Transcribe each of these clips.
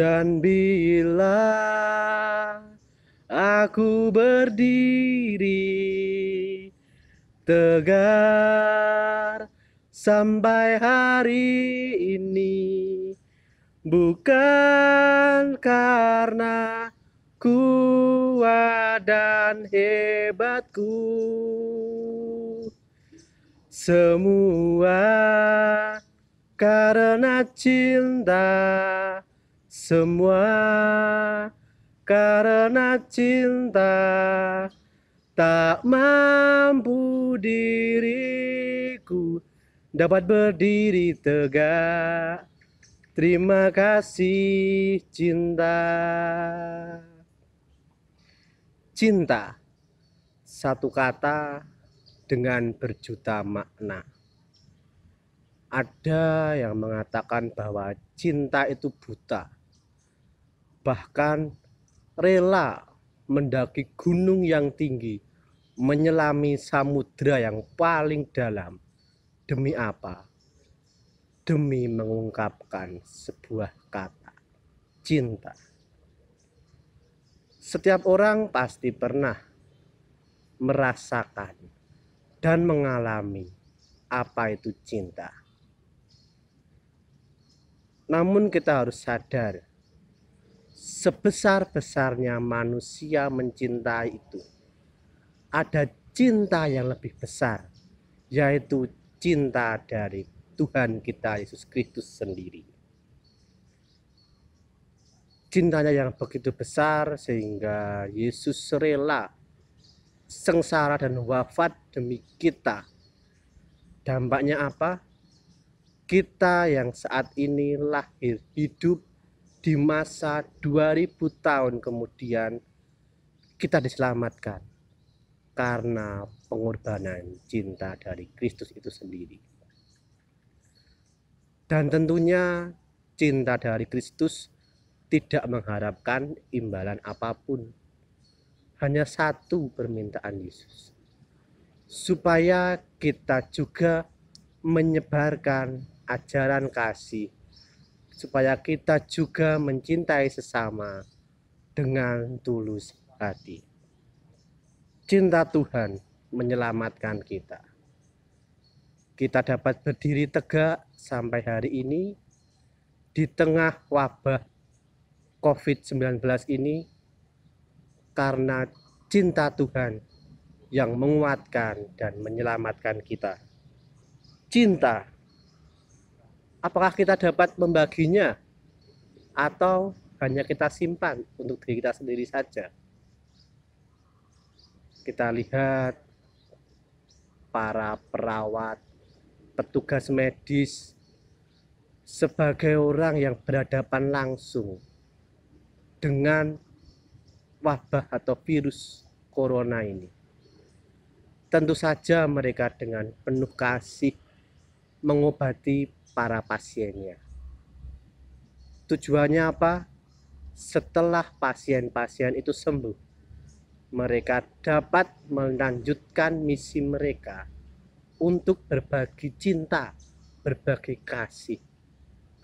Dan bila aku berdiri tegar sampai hari ini bukan karena kuat dan hebatku semua karena cinta semua karena cinta tak mampu diriku dapat berdiri tegak terima kasih cinta cinta satu kata dengan berjuta makna ada yang mengatakan bahwa cinta itu buta bahkan rela mendaki gunung yang tinggi, menyelami samudra yang paling dalam. Demi apa? Demi mengungkapkan sebuah kata, cinta. Setiap orang pasti pernah merasakan dan mengalami apa itu cinta. Namun kita harus sadar sebesar-besarnya manusia mencintai itu, ada cinta yang lebih besar, yaitu cinta dari Tuhan kita Yesus Kristus sendiri. Cintanya yang begitu besar sehingga Yesus rela sengsara dan wafat demi kita. Dampaknya apa? Kita yang saat ini lahir hidup di masa 2000 tahun kemudian kita diselamatkan karena pengorbanan cinta dari Kristus itu sendiri. Dan tentunya cinta dari Kristus tidak mengharapkan imbalan apapun. Hanya satu permintaan Yesus. Supaya kita juga menyebarkan ajaran kasih supaya kita juga mencintai sesama dengan tulus hati. Cinta Tuhan menyelamatkan kita. Kita dapat berdiri tegak sampai hari ini di tengah wabah COVID-19 ini karena cinta Tuhan yang menguatkan dan menyelamatkan kita. Cinta apakah kita dapat membaginya atau hanya kita simpan untuk diri kita sendiri saja. Kita lihat para perawat, petugas medis sebagai orang yang berhadapan langsung dengan wabah atau virus corona ini. Tentu saja mereka dengan penuh kasih mengobati para pasiennya. Tujuannya apa? Setelah pasien-pasien itu sembuh, mereka dapat melanjutkan misi mereka untuk berbagi cinta, berbagi kasih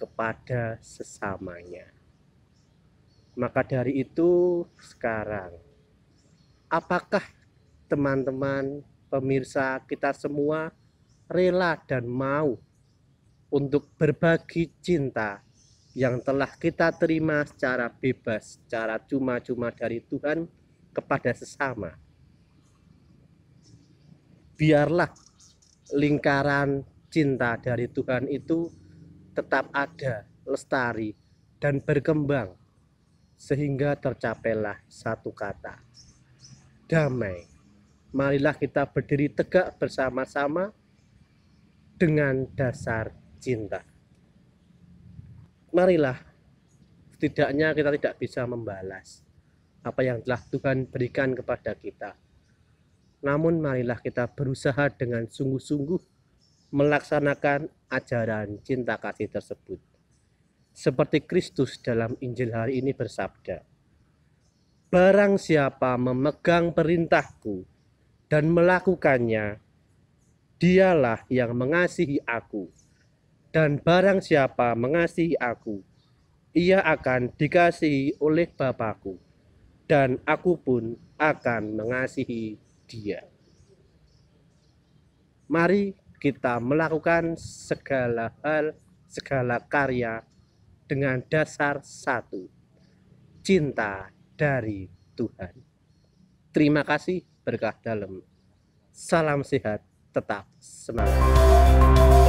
kepada sesamanya. Maka dari itu, sekarang apakah teman-teman pemirsa kita semua rela dan mau untuk berbagi cinta yang telah kita terima secara bebas, secara cuma-cuma dari Tuhan kepada sesama. Biarlah lingkaran cinta dari Tuhan itu tetap ada, lestari, dan berkembang sehingga tercapailah satu kata damai. Marilah kita berdiri tegak bersama-sama dengan dasar cinta. Marilah, setidaknya kita tidak bisa membalas apa yang telah Tuhan berikan kepada kita. Namun marilah kita berusaha dengan sungguh-sungguh melaksanakan ajaran cinta kasih tersebut. Seperti Kristus dalam Injil hari ini bersabda, Barang siapa memegang perintahku dan melakukannya, dialah yang mengasihi aku. Dan barang siapa mengasihi aku, ia akan dikasihi oleh Bapakku, dan aku pun akan mengasihi dia. Mari kita melakukan segala hal, segala karya dengan dasar satu, cinta dari Tuhan. Terima kasih berkah dalam. Salam sehat, tetap semangat.